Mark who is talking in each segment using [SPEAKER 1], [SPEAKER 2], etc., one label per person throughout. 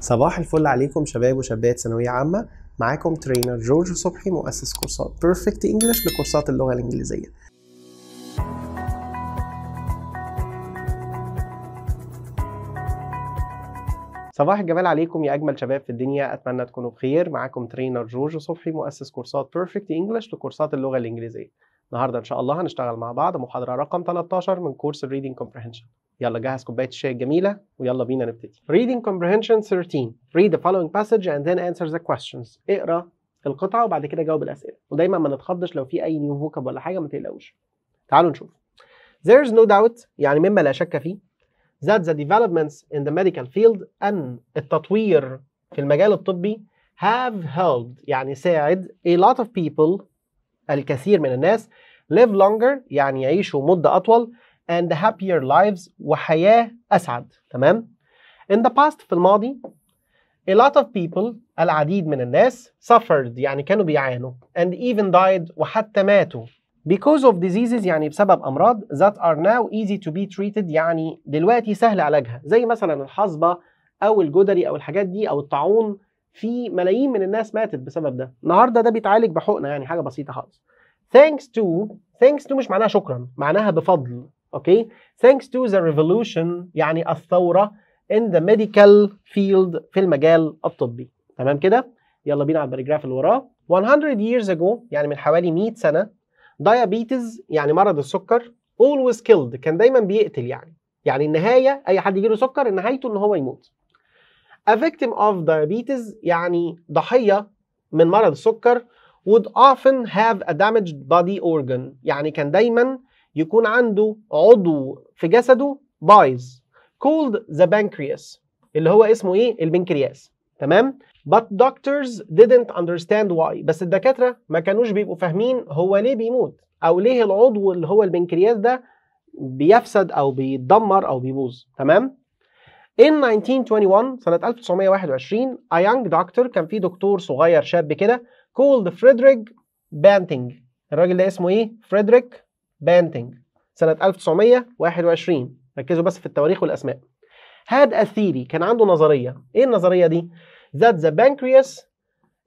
[SPEAKER 1] صباح الفل عليكم شباب وشابات ثانوية عامة معاكم ترينر جورج صبحي مؤسس كورسات بيرفكت انجلش لكورسات اللغة الإنجليزية صباح الجمال عليكم يا اجمل شباب في الدنيا اتمنى تكونوا بخير معاكم ترينر جورج صبحي مؤسس كورسات بيرفكت انجلش لكورسات اللغه الانجليزيه النهارده ان شاء الله هنشتغل مع بعض محاضره رقم 13 من كورس الريدنج كومبريهنشن يلا جهز كوبايه الشاي الجميله ويلا بينا نبتدي. Reading comprehension 13 read the following passage and then answer the questions. اقرا القطعه وبعد كده جاوب الاسئله ودايما ما نتخضش لو في اي نيو فوكاب ولا حاجه ما تقلقوش. تعالوا نشوف. There is no doubt يعني مما لا شك فيه that the developments in the medical field أن التطوير في المجال الطبي have helped يعني ساعد a lot of people الكثير من الناس live longer يعني يعيشوا مدة أطول and happier lives وحياة أسعد تمام in the past في الماضي a lot of people العديد من الناس suffered يعني كانوا بيعانوا and even died وحتى ماتوا because of diseases يعني بسبب أمراض that are now easy to be treated يعني دلوقتي سهل علاجها زي مثلا الحصبة أو الجدري أو الحاجات دي أو الطاعون في ملايين من الناس ماتت بسبب ده النهارده ده بيتعالج بحقنة يعني حاجة بسيطة خالص thanks to thanks to مش معناها شكرا معناها بفضل اوكي thanks to the revolution يعني الثورة in the medical field في المجال الطبي تمام كده يلا بينا على الباراجراف اللي وراه 100 years ago يعني من حوالي 100 سنة diabetes يعني مرض السكر always killed كان دايما بيقتل يعني يعني النهاية أي حد يجيله سكر نهايته إن هو يموت A victim of diabetes يعني ضحية من مرض السكر would often have a damaged body organ يعني كان دايما يكون عنده عضو في جسده بايظ called the pancreas اللي هو اسمه ايه البنكرياس تمام but doctors didn't understand why بس الدكاتره ما كانوش بيبقوا فاهمين هو ليه بيموت او ليه العضو اللي هو البنكرياس ده بيفسد او بيتدمر او بيبوظ تمام In 1921 سنة 1921 a young doctor كان في دكتور صغير شاب كده called فريدريك بانتنج الراجل ده اسمه ايه؟ فريدريك بانتنج سنة 1921 ركزوا بس في التواريخ والأسماء هاد أثيري كان عنده نظرية إيه النظرية دي؟ that the pancreas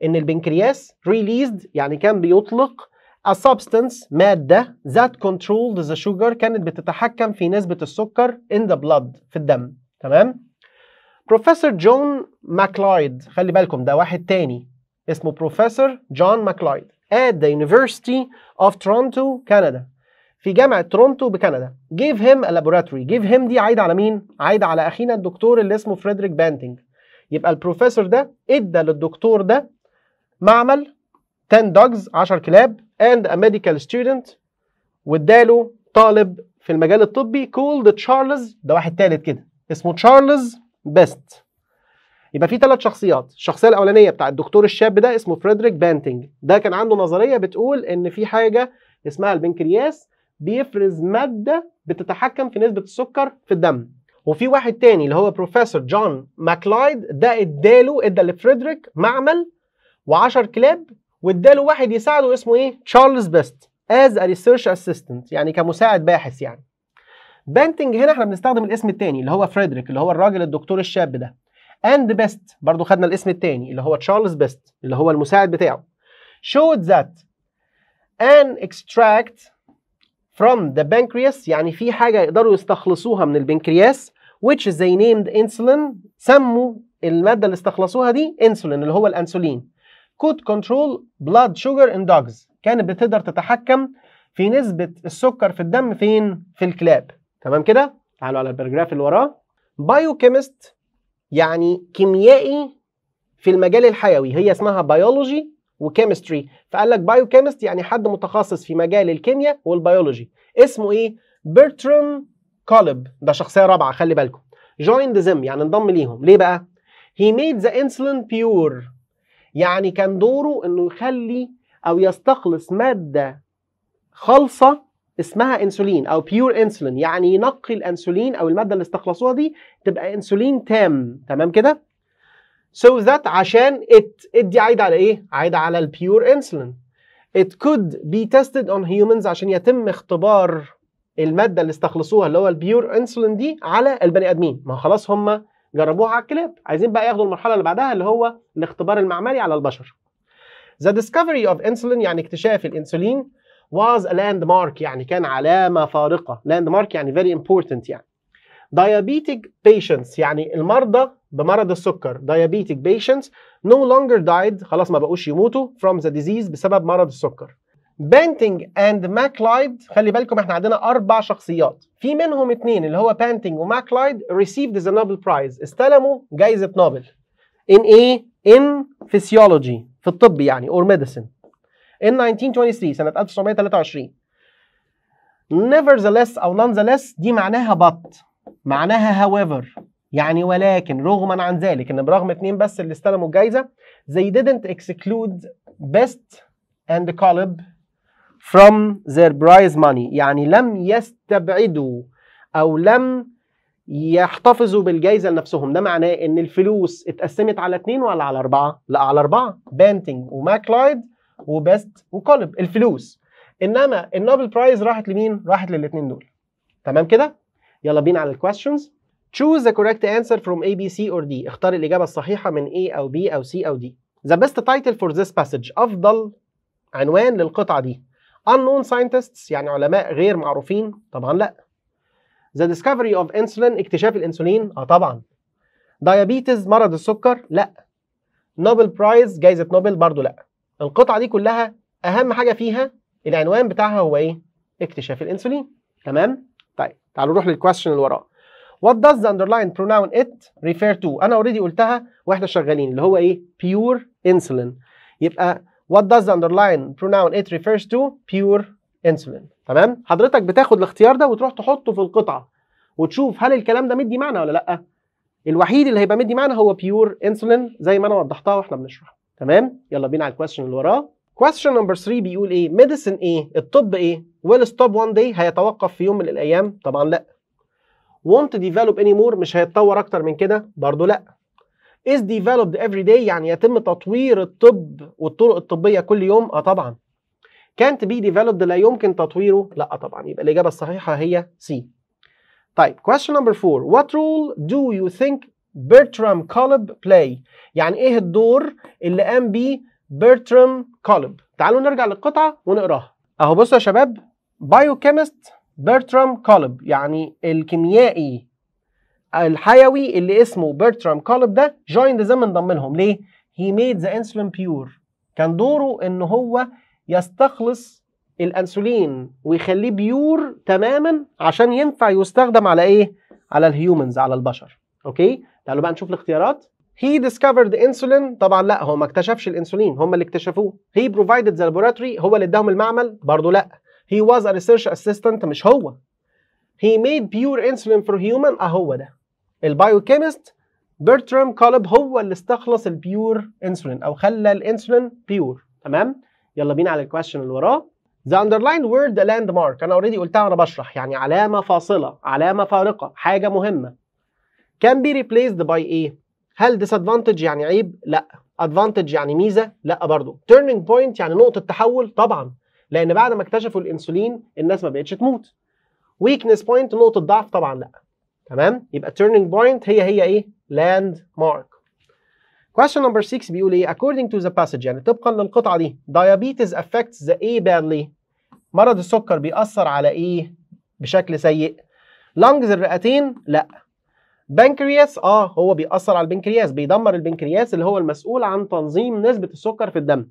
[SPEAKER 1] إن البنكرياس released يعني كان بيطلق a substance مادة that controlled the sugar كانت بتتحكم في نسبة السكر in the blood في الدم تمام؟ بروفيسور جون ماكلايد خلي بالكم ده واحد تاني اسمه بروفيسور جون ماكلايد at the University of Toronto كندا في جامعة تورونتو بكندا جيف هيم لابوراتوري جيف هيم دي عايدة على مين؟ عايدة على أخينا الدكتور اللي اسمه فريدريك بانتنج يبقى البروفيسور ده ادى للدكتور ده معمل 10 دوجز 10 كلاب اند ا ميديكال ستودنت واداله طالب في المجال الطبي كولد تشارلز ده واحد تالت كده اسمه تشارلز بيست يبقى في ثلاث شخصيات الشخصيه الاولانيه بتاع الدكتور الشاب ده اسمه فريدريك بانتنج ده كان عنده نظريه بتقول ان في حاجه اسمها البنكرياس بيفرز ماده بتتحكم في نسبه السكر في الدم وفي واحد تاني اللي هو بروفيسور جون ماكلايد ده اداله ادى لفريدريك معمل و10 كلاب واداله واحد يساعده اسمه ايه تشارلز بيست از ا ريسيرش اسيستنت يعني كمساعد باحث يعني بانتنج هنا احنا بنستخدم الاسم التاني اللي هو فريدريك اللي هو الراجل الدكتور الشاب ده اند بيست برضه خدنا الاسم التاني اللي هو تشارلز بيست اللي هو المساعد بتاعه showed that ان اكستراكت from the pancreas يعني في حاجة يقدروا يستخلصوها من البنكرياس which they named insulin سموا المادة اللي استخلصوها دي insulin اللي هو الأنسولين could control blood sugar in dogs كانت بتقدر تتحكم في نسبة السكر في الدم فين؟ في الكلاب تمام كده؟ تعالوا على البرجراف اللي وراه biochemist يعني كيميائي في المجال الحيوي هي اسمها بيولوجي وكيمستري فقال لك بايو كيمست يعني حد متخصص في مجال الكيمياء والبيولوجي اسمه ايه بيرترم كولب ده شخصيه رابعه خلي بالكم جوين ذم يعني انضم ليهم ليه بقى هي ميد ذا انسولين بيور يعني كان دوره انه يخلي او يستخلص ماده خالصه اسمها انسولين او بيور انسولين يعني ينقي الانسولين او الماده اللي استخلصوها دي تبقى انسولين تام تمام كده so that عشان it it دي عايدة على ايه؟ عايدة على البيور انسولين it could be tested on humans عشان يتم اختبار المادة اللي استخلصوها اللي هو البيور انسولين دي على البني ادمين ما خلاص هم جربوها على الكلاب عايزين بقى ياخدوا المرحلة اللي بعدها اللي هو الاختبار المعملي على البشر The discovery of insulin يعني اكتشاف الانسولين was a landmark يعني كان علامة فارقة landmark يعني very important يعني diabetic patients يعني المرضى بمرض السكر diabetic patients no longer died خلاص ما بقوش يموتوا from the disease بسبب مرض السكر بانتنج اند ماكلايد خلي بالكم احنا عندنا اربع شخصيات في منهم اثنين اللي هو بانتنج وماكلايد received the Nobel Prize استلموا جائزة نوبل in ايه in physiology في الطب يعني or medicine in 1923 سنة 1923 nevertheless او nonetheless دي معناها but معناها however يعني ولكن رغما عن ذلك ان برغم اتنين بس اللي استلموا الجائزه they didn't exclude best and Caleb from their prize money يعني لم يستبعدوا او لم يحتفظوا بالجائزه لنفسهم ده معناه ان الفلوس اتقسمت على اتنين ولا على اربعه؟ لا على اربعه بانتنج وماكلايد وبيست وكولب الفلوس انما النوبل برايز راحت لمين؟ راحت للاتنين دول تمام كده؟ يلا بينا على الكويستشنز choose the correct answer from A, B, C or D اختار الإجابة الصحيحة من A أو B أو C أو D the best title for this passage أفضل عنوان للقطعة دي unknown scientists يعني علماء غير معروفين طبعا لا the discovery of insulin اكتشاف الانسولين اه طبعا diabetes مرض السكر لا نوبل برايز جائزة نوبل برضو لا القطعة دي كلها أهم حاجة فيها العنوان بتاعها هو إيه؟ اكتشاف الأنسولين تمام؟ طيب تعالوا نروح للكويستشن اللي وراه What does the underlying pronoun it refer to؟ أنا اوريدي قلتها وإحنا شغالين اللي هو إيه؟ pure insulin يبقى What does the underlying pronoun it refers to؟ pure insulin تمام؟ حضرتك بتاخد الاختيار ده وتروح تحطه في القطعة وتشوف هل الكلام ده مدي معنى ولا لأ؟ الوحيد اللي هيبقى مدي معنى هو pure insulin زي ما أنا وضحتها وإحنا بنشرح تمام؟ يلا بينا على الكويستشن اللي وراه question number 3 بيقول ايه medicine ايه الطب ايه will stop one day هيتوقف في يوم من الايام طبعا لا won't develop anymore مش هيتطور اكتر من كده برضه لا is developed every day يعني يتم تطوير الطب والطرق الطبيه كل يوم اه طبعا can't be developed لا يمكن تطويره لا طبعا يبقى الاجابه الصحيحه هي سي طيب question number 4 what role do you think Bertram Kolb play يعني ايه الدور اللي قام بيه برترام كولب تعالوا نرجع للقطعة ونقراها اهو بصوا يا شباب بايوكيمست برترام كولب يعني الكيميائي الحيوي اللي اسمه برترام كولب ده جويند ذا انضم لهم ليه؟ هي ميد ذا انسولين بيور كان دوره ان هو يستخلص الانسولين ويخليه بيور تماما عشان ينفع يستخدم على ايه؟ على الهيومنز على البشر اوكي؟ تعالوا بقى نشوف الاختيارات He discovered insulin طبعا لا هو ما اكتشفش الانسولين هم اللي اكتشفوه. He provided the laboratory هو اللي اداهم المعمل برضه لا. He was a research assistant مش هو. He made pure insulin for human اهو آه، ده. البايوكيمست برترام كولب هو اللي استخلص البيور انسولين او خلى الانسولين بيور تمام؟ يلا بينا على الكويشن اللي وراه. The underlined word the landmark انا اوريدي قلتها وانا بشرح يعني علامه فاصله علامه فارقه حاجه مهمه. Can be replaced by ايه؟ هل ديس ادفانتج يعني عيب؟ لا ادفانتج يعني ميزه؟ لا برضه تيرنينج بوينت يعني نقطه تحول طبعا لان بعد ما اكتشفوا الانسولين الناس ما بقتش تموت ويكنس بوينت نقطه ضعف طبعا لا تمام يبقى تيرنينج بوينت هي هي ايه لاند مارك Question number 6 بيقول ايه according to the passage يعني طبقا للقطعه دي diabetes affects the A badly مرض السكر بيأثر على ايه بشكل سيء lungs الرئتين لا بنكرياس اه هو بيأثر على البنكرياس بيدمر البنكرياس اللي هو المسؤول عن تنظيم نسبة السكر في الدم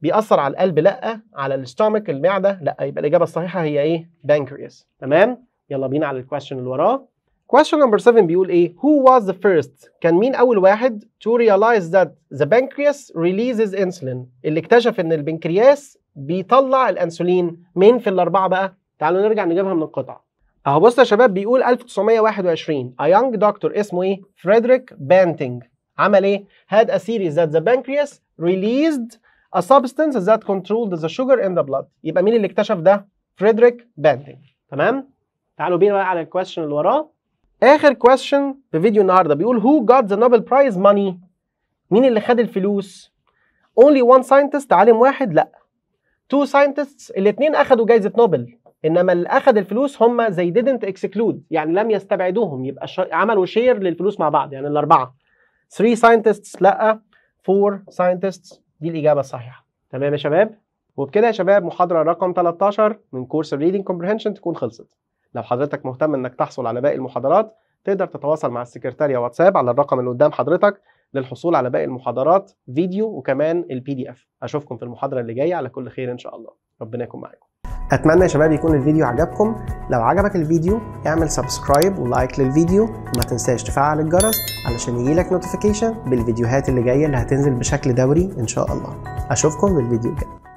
[SPEAKER 1] بيأثر على القلب لا على الاستومك المعدة لا يبقى الإجابة الصحيحة هي إيه بنكرياس تمام يلا بينا على الكويشن اللي وراه Question number 7 بيقول ايه Who was the first كان مين اول واحد to realize that the pancreas releases insulin اللي اكتشف ان البنكرياس بيطلع الانسولين مين في الاربعه بقى تعالوا نرجع نجيبها من القطعه اهو بص يا شباب بيقول 1921 a young doctor اسمه ايه فريدريك بانتنج عمل ايه had a series that the pancreas released a substance that controlled the sugar in the blood يبقى مين اللي اكتشف ده فريدريك بانتنج تمام تعالوا بينا بقى على الكويستشن اللي وراه اخر كويستشن في فيديو النهارده بيقول who got the Nobel Prize money مين اللي خد الفلوس only one scientist عالم واحد لا two scientists الاثنين اخذوا جائزه نوبل انما اللي اخذ الفلوس هم زي didn't exclude يعني لم يستبعدوهم يبقى عملوا شير للفلوس مع بعض يعني الاربعه 3 scientists لا 4 scientists دي الاجابه الصحيحه تمام يا شباب وبكده يا شباب محاضره رقم 13 من كورس الريدنج comprehension تكون خلصت لو حضرتك مهتم انك تحصل على باقي المحاضرات تقدر تتواصل مع السكرتارية واتساب على الرقم اللي قدام حضرتك للحصول على باقي المحاضرات فيديو وكمان البي دي اف اشوفكم في المحاضره اللي جايه على كل خير ان شاء الله ربنا يكون معاكم اتمنى يا شباب يكون الفيديو عجبكم لو عجبك الفيديو اعمل سبسكرايب ولايك للفيديو وما تنساش تفعل الجرس علشان يجيلك نوتيفيكيشن بالفيديوهات اللي جايه اللي هتنزل بشكل دوري ان شاء الله اشوفكم بالفيديو الجاي